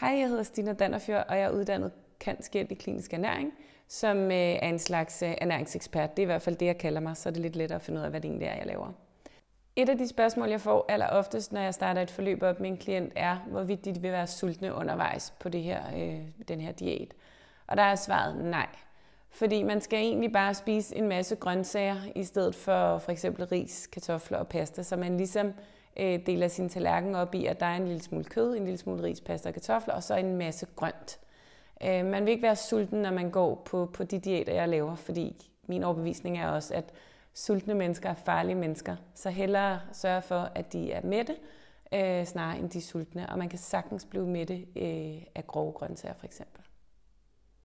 Hej, jeg hedder Stina Dannerfjør, og jeg er uddannet kantskjæld i klinisk ernæring, som øh, er en slags øh, ernæringsekspert. Det er i hvert fald det, jeg kalder mig, så er det lidt lettere at finde ud af, hvad det egentlig er, jeg laver. Et af de spørgsmål, jeg får aller oftest, når jeg starter et forløb op med en klient, er, hvorvidt de vil være sultne undervejs på det her, øh, den her diæt. Og der er svaret nej. Fordi man skal egentlig bare spise en masse grøntsager, i stedet for for eksempel ris, kartofler og pasta, så man ligesom øh, deler sin tallerken op i, at der er en lille smule kød, en lille smule pasta og kartofler, og så en masse grønt. Øh, man vil ikke være sulten, når man går på, på de diæter, jeg laver, fordi min overbevisning er også, at sultne mennesker er farlige mennesker. Så hellere sørge for, at de er mætte, øh, snarere end de er sultne. Og man kan sagtens blive mætte øh, af grove grøntsager for eksempel.